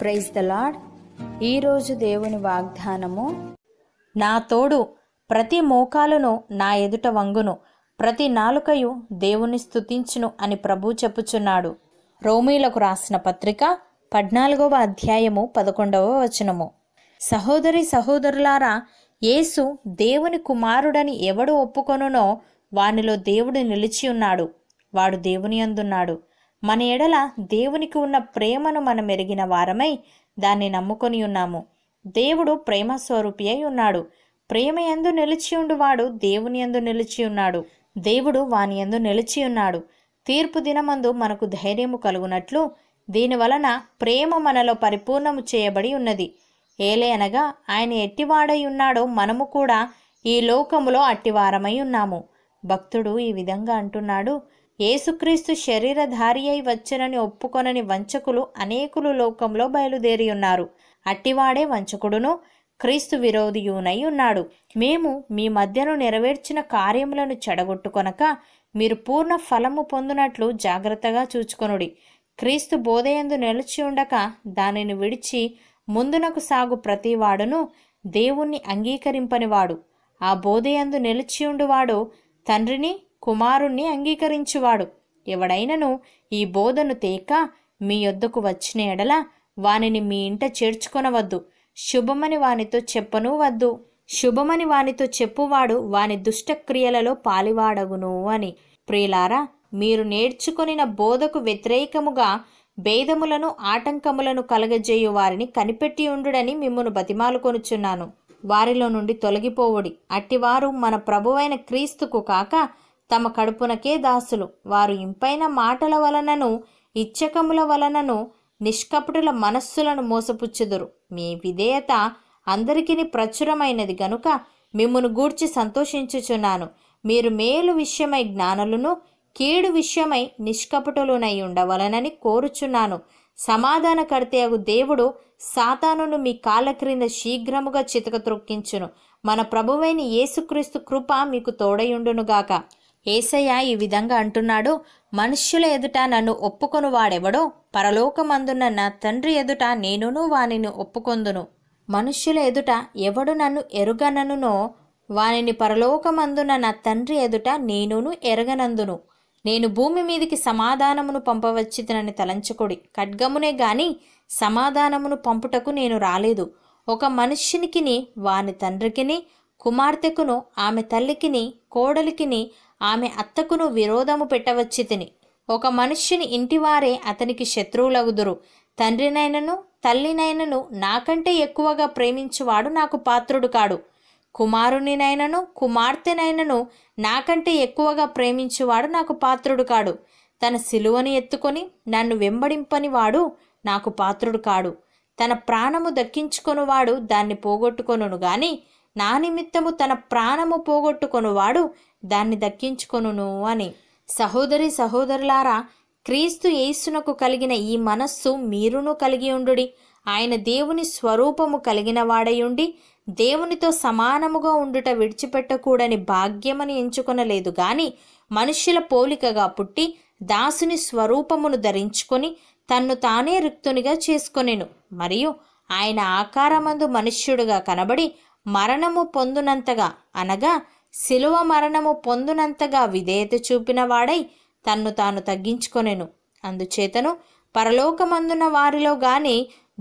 praise the lord ఈరోజు దేవుని వాగ్దానము నా తోడు ప్రతి మోకాలును నా ఎదుట వంగును ప్రతి నాలుకయు దేవుని స్థుతించును అని ప్రభు చెప్పుచున్నాడు రోమీలకు రాసిన పత్రిక పద్నాలుగవ అధ్యాయము పదకొండవ వచనము సహోదరి సహోదరులారా యేసు దేవుని కుమారుడని ఎవడు ఒప్పుకొనునో వానిలో దేవుడు నిలిచి ఉన్నాడు వాడు దేవుని అందున్నాడు మన ఎడల దేవునికి ఉన్న ప్రేమను మనం ఎరిగిన వారమై దాన్ని నమ్ముకొని ఉన్నాము దేవుడు ప్రేమ స్వరూపి అయి ఉన్నాడు ప్రేమ ఎందు నిలిచి ఉండువాడు దేవుని ఎందు నిలిచి ఉన్నాడు దేవుడు వాని ఎందు నిలిచి ఉన్నాడు తీర్పు దినమందు మనకు ధైర్యము కలుగునట్లు దీనివలన ప్రేమ మనలో పరిపూర్ణము చేయబడి ఉన్నది ఏలే అనగా ఆయన ఎట్టివాడై ఉన్నాడో మనము కూడా ఈ లోకములో అట్టివారమై ఉన్నాము భక్తుడు ఈ విధంగా అంటున్నాడు ఏసుక్రీస్తు శరీరధారి అయి వచ్చనని ఒప్పుకొనని వంచకులు అనేకులు లోకంలో బయలుదేరి ఉన్నారు అట్టివాడే వంచకుడును క్రీస్తు విరోధియునై ఉన్నాడు మేము మీ మధ్యను నెరవేర్చిన కార్యములను చెడగొట్టుకొనక మీరు పూర్ణ ఫలము పొందునట్లు జాగ్రత్తగా చూచుకొనుడి క్రీస్తు బోధయందు నిలిచి ఉండక దానిని విడిచి ముందునకు సాగు ప్రతివాడును దేవుణ్ణి అంగీకరింపనివాడు ఆ బోధయందు నిలిచి ఉండువాడు తండ్రిని కుమారుణ్ణి అంగీకరించువాడు ఎవడైనను ఈ బోధను తేక మీ యొద్దకు వచ్చిన ఎడల వానిని మీ ఇంట చేర్చుకొనవద్దు శుభమని వానితో చెప్పను వద్దు శుభమని వానితో చెప్పువాడు వాని దుష్టక్రియలలో పాలివాడగును అని ప్రియులారా మీరు నేర్చుకొనిన బోధకు వ్యతిరేకముగా భేదములను ఆటంకములను కలగజేయు వారిని కనిపెట్టి ఉండుడని మిమ్మను బతిమాలుకొనుచున్నాను వారిలో నుండి తొలగిపోవుడి అట్టివారు మన ప్రభువైన క్రీస్తుకు కాక తమ కడుపునకే దాసులు వారు ఇంపైన మాటల వలనను ఇచ్చకముల వలనను నిష్కపటుల మనస్సులను మోసపుచ్చుదురు మీ విధేయత అందరికీ ప్రచురమైనది గనుక మిమ్మను గూర్చి సంతోషించుచున్నాను మీరు మేలు విషయమై జ్ఞానులను కీడు విషయమై నిష్కపటులునై ఉండవలనని కోరుచున్నాను సమాధాన సమాధానకర్తయగు దేవుడు సాతానును మీ కాళ్ళ క్రింద శీఘ్రముగా చితక త్రొక్కించును మన ప్రభువైన యేసుక్రీస్తు కృప మీకు తోడయుండునుగాక ఏసయ్య ఈ విధంగా అంటున్నాడు మనుష్యుల ఎదుట నన్ను ఒప్పుకొను వాడెవడో పరలోకమందున్న నా తండ్రి ఎదుట నేనును వానిని ఒప్పుకొందును మనుష్యుల ఎదుట ఎవడు నన్ను ఎరుగననునో వానిని పరలోకమందున్న నా తండ్రి ఎదుట నేనును ఎరగనందును నేను భూమి మీదికి సమాధానమును తనని తలంచుకొడి ఖడ్గమునే గాని సమాధానమును పంపుటకు నేను రాలేదు ఒక మనుష్యునికిని వాని తండ్రికిని కుమార్తెకును ఆమె తల్లికిని కోడలికిని ఆమె అత్తకును విరోధము పెట్టవచ్చితిని ఒక మనుష్యుని ఇంటివారే అతనికి శత్రువులగుదురు తండ్రినైనను తల్లినైనను నాకంటే ఎక్కువగా ప్రేమించువాడు నాకు పాత్రుడు కాడు కుమారునినైనను కుమార్తెనైనను నాకంటే ఎక్కువగా ప్రేమించువాడు నాకు పాత్రుడు కాడు తన సిలువని ఎత్తుకొని నన్ను వెంబడింపని వాడు నాకు పాత్రుడు కాడు తన ప్రాణము దక్కించుకొనువాడు దాన్ని పోగొట్టుకొనును గాని నా నిమిత్తము తన ప్రాణము పోగొట్టుకొనువాడు దాన్ని దక్కించుకొనును అని సహోదరి సహోదరులారా క్రీస్తు యేసునకు కలిగిన ఈ మనస్సు మీరును కలిగి ఉండుడి ఆయన దేవుని స్వరూపము కలిగిన వాడయుండి దేవునితో సమానముగా ఉండుట విడిచిపెట్టకూడని భాగ్యమని ఎంచుకొనలేదు గాని మనుష్యుల పోలికగా పుట్టి దాసుని స్వరూపమును ధరించుకొని తన్ను తానే రిక్తునిగా చేసుకొనెను మరియు ఆయన ఆకారమందు మనుష్యుడుగా కనబడి మరణము పొందునంతగా అనగా శిలువ మరణము పొందునంతగా విధేయత చూపినవాడై తన్ను తాను తగ్గించుకొనెను అందుచేతను పరలోకమందున్న వారిలో గాని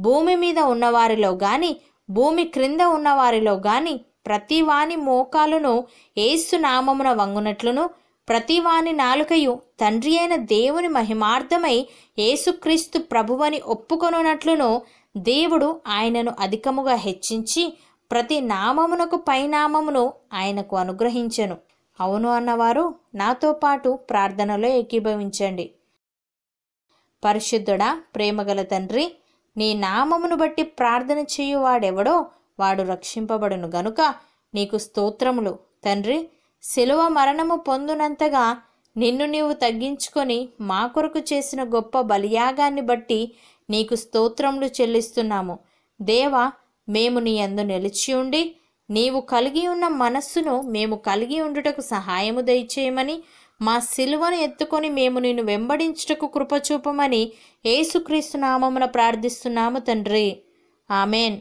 భూమి మీద ఉన్నవారిలో గాని భూమి క్రింద ఉన్నవారిలో గాని ప్రతివాని మోకాలును ఏసు నామమున వంగునట్లును ప్రతివాని నాలుకయు తండ్రి అయిన దేవుని మహిమార్థమై ఏసుక్రీస్తు ప్రభువని ఒప్పుకొనున్నట్లును దేవుడు ఆయనను అధికముగా హెచ్చించి ప్రతి నామమునకు పైనామమును ఆయనకు అనుగ్రహించెను అవును అన్నవారు నాతో పాటు ప్రార్థనలో ఏకీభవించండి పరిశుద్ధుడా ప్రేమగల తండ్రి నీ నామమును బట్టి ప్రార్థన చేయువాడెవడో వాడు రక్షింపబడును గనుక నీకు స్తోత్రములు తండ్రి శిలువ మరణము పొందునంతగా నిన్ను నీవు తగ్గించుకొని మా కొరకు చేసిన గొప్ప బలియాగాన్ని బట్టి నీకు స్తోత్రములు చెల్లిస్తున్నాము దేవ మేము నీ అందు నిలిచి ఉండి నీవు కలిగి ఉన్న మనస్సును మేము కలిగి ఉండుటకు సహాయము దయచేయమని మా శిలువను ఎత్తుకొని మేము నిన్ను వెంబడించుటకు కృపచూపమని ఏసుక్రీస్తు నామమున ప్రార్థిస్తున్నాము తండ్రి ఆమెన్